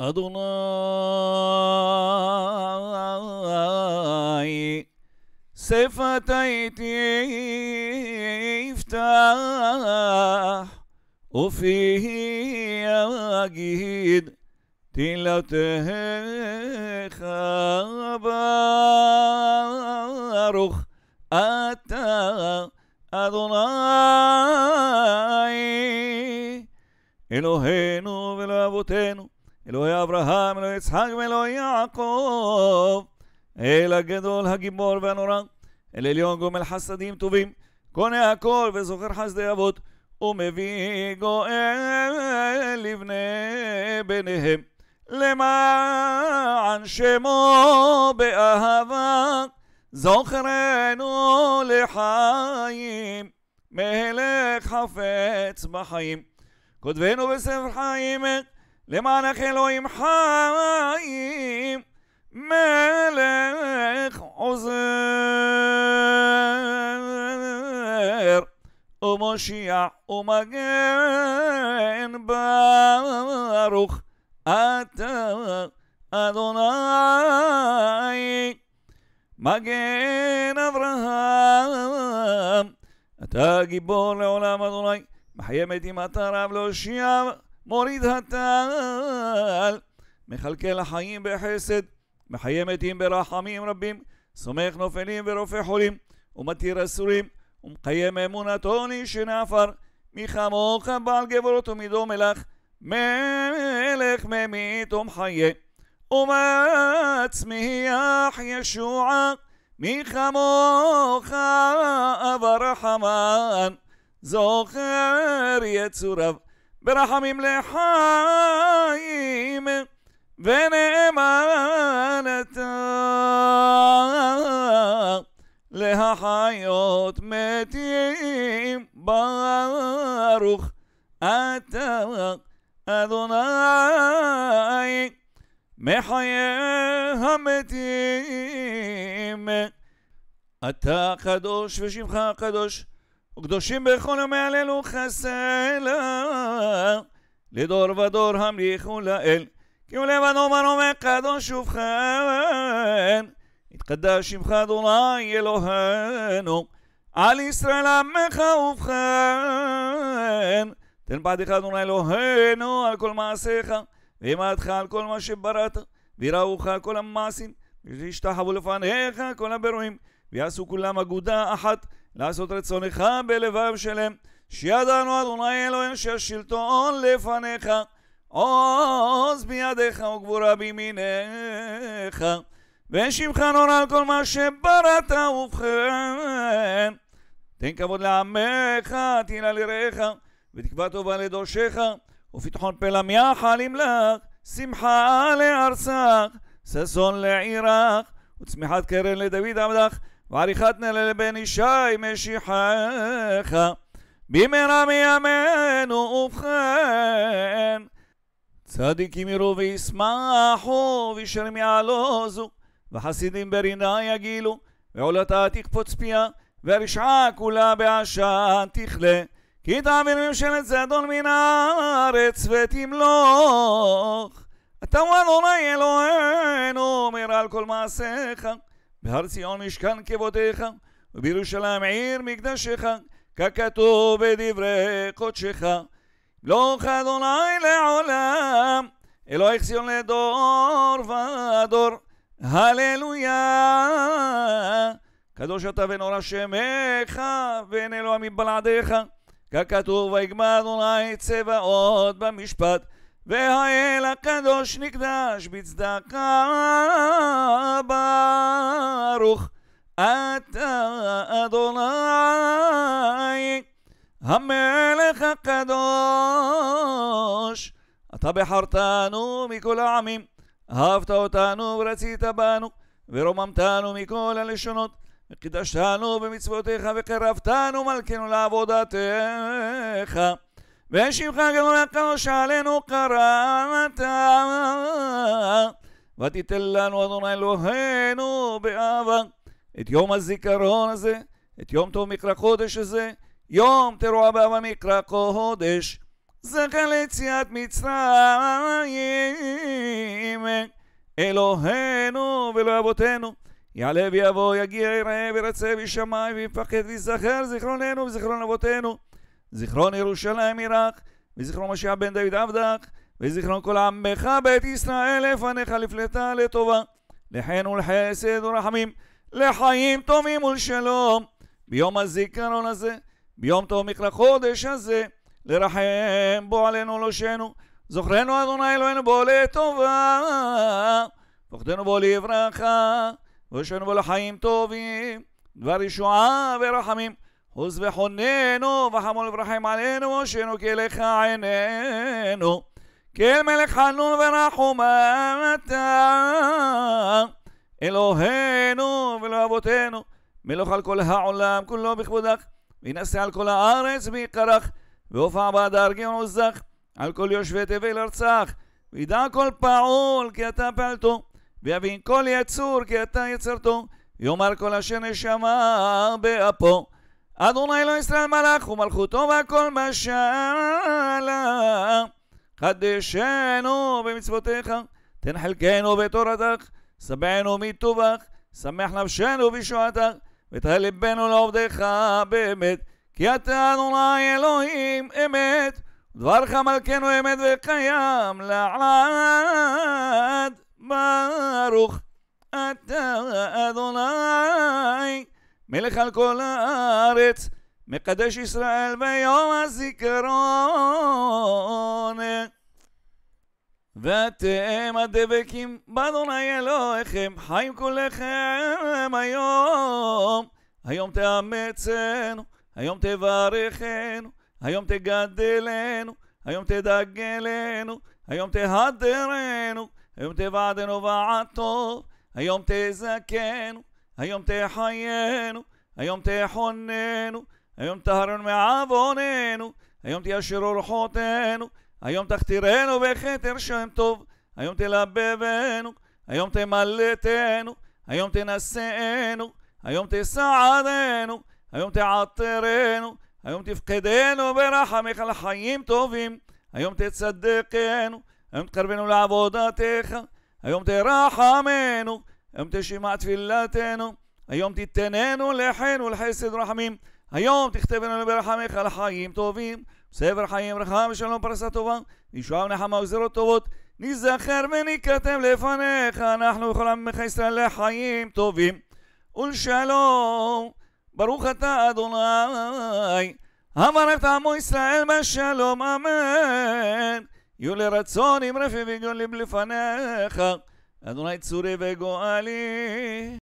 أضناي سفتيتي افتح وفيه أجيد تلوته خبرخ أتى أدوناي إلهينو ولأبوتينو אלוהי אברהם, אלוהי יצחק ואלוהי יעקב. אל הגדול הגיבור והנורא, אל עליון גומל חסדים טובים, קונה הכל וזוכר חסדי אבות, ומביא גואל לבני בניהם, למען שמו באהבה, זוכרנו לחיים, מלך חפץ בחיים. כותבנו בספר חיים את למענך אלוהים חיים, מלך עוזר, ומושיע ומגן ברוך אתה אדוני. מגן אברהם, אתה גיבור לעולם אדוני, מחיה מתים אתה רב להושיע לא מוריד הטל, מכלכל החיים בחסד, מחיה מתים ברחמים רבים, סומך נופלים ורופא חולים, ומתיר אסורים, ומקיים אמונתו נשנפר, מי כמוך בעל גבורות ומידו מלך, מלך ממית ומחיה, ומצמיח ישועה, מי כמוך אב הרחמן, זוכר יצוריו. ברחמים לחיים ונאמנתה להחיות מתים ברוך אתה אדוני מחיי המתים אתה קדוש ושמך קדוש וקדושים בכל ימי הללו חסלה, לדור ודור המליכו לאל. כי הוא לבדו מרומם קדוש ובכן, התקדש שמך אדוני אלוהינו, על ישראל עמך ובכן, תן בעדך אדוני אלוהינו על כל מעשיך, ועמדך על כל מה שבראת, ויראוך כל המעשים, וישתחוו לפניך כל הבירואים, ויעשו כולם אגודה אחת. לעשות רצונך בלבב שלם, שידענו אדוני אלוהים שהשלטון לפניך, עוז בידיך וגבורה בימינך, ושמך נורא על כל מה שבראת ובכן. תן כבוד לעמך, תהילה לרעך, ותקבע טובה לדושך, ופתחון פלא מיחל לך, שמחה לארצך, ששון לעירך, וצמיחת קרן לדוד עבדך. ועריכתנה לבן ישי משיחך במהרה מימינו ובכן צדיקים יראו וישמחו וישרים יעלוזו וחסידים ברינה יגילו ועולתה תקפוץ פיה והרשעה כולה בעשן תכלה כי תעביר ממשלת זדון מן הארץ ותמלוך אתה הוא אלוהינו אומר על כל מעשיך בהר ציון משכן כבודיך, ובירושלים עיר מקדשך, ככתוב בדברי קודשך. בלוך לא אדוני לעולם, אלוהיך ציון לדור ודור. הללויה! קדוש אתה ונורא שמך, ואין אלוה מבלעדיך. ככתוב ויגמר אדוני צבאות במשפט, והאל הקדוש נקדש בצדקה בה. ברוך אתה אדוני המלך הקדוש אתה בחרתנו מכל העמים אהבת אותנו ורצית בנו ורוממתנו מכל הלשונות וקידשתנו במצוותיך וקרבתנו מלכנו לעבודתך שמך גדול הקדוש עלינו קראת ותיתן לנו אדוני אלוהינו באהבה. את יום הזיכרון הזה, את יום טוב מקרא קודש הזה, יום תרועה באהבה מקרא קודש. זכה ליציאת מצרים, אלוהינו ולא אבותינו. יעלה ויבוא, יגיע, יראה וירצה וישמע ויפחד ויזכר זיכרוננו וזיכרון אבותינו. זיכרון ירושלים ירח, וזיכרון משיח בן דוד עבדך. וזיכרון כל עמך בית ישראל לפניך לפלטה לטובה, לחן ולחסד ורחמים, לחיים טובים ולשלום. ביום הזיכרון הזה, ביום תומך לחודש הזה, לרחם בו עלינו לושנו, זוכרנו אדוני אלוהינו בו לטובה, פחדנו בו לברכה, וישנו בו לחיים טובים, דבר ישועה ורחמים. עוז וחוננו וחמול וברחם עלינו, שנוקי כלך עינינו. כן מלך חנון ורחום אתה, אלוהינו ולא אבותינו, מלוך על כל העולם כולו בכבודך, וינשא על כל הארץ ויקרך, והופע בהדר גאון עוזך, על כל יושבי תבל ארצך, וידע כל פעול כי אתה פעלתו, ויבין כל יצור כי אתה יצרתו, יאמר כל אשר נשמה באפו. אדוני אלוהי ישראל מלאך ומלכותו והכל משלה. חדשנו במצוותיך, תן חלקנו בתורתך, שבענו מטובך, שמח נפשנו בישועתך, ותהל ליבנו לעובדך באמת, כי אתה אדוני אלוהים אמת, דברך מלכנו אמת וקיים לעד ברוך אתה אדוני מלך על כל הארץ מקדש ישראל ביום הזיכרון ואתם הדבקים באדוני אלוהיכם חיים כולכם היום היום תאמצנו היום תברכנו היום תגדלנו היום תדגלנו, היום תהדרנו היום תבעדנו ועטוב היום תזכנו היום תחיינו היום תחוננו היום טהרנו מעווננו, היום תיישרו רוחותינו, היום תכתירנו בכתר שם טוב, היום תלבבנו, היום תמלטנו, היום תנשאנו, היום תסעדנו, היום תעטרנו, היום תפקדנו ברחמך על חיים טובים, היום תצדקנו, היום תקרבנו לעבודתך, היום תרחמנו, היום תשמע תפילתנו, היום תיתננו לחן ולחסד רחמים. היום תכתב לנו ברחמך על חיים טובים, ספר חיים רחם ושלום פרסה טובה, ישועה ונחמה וגזרות טובות, ניזכר וניכתב לפניך, אנחנו וכל עמך ישראל לחיים טובים ולשלום. ברוך אתה אדוני, המרת עמו ישראל בשלום, אמן. יהיו לרצון עם רפי וגולים לפניך, אדוני צורי וגואלי.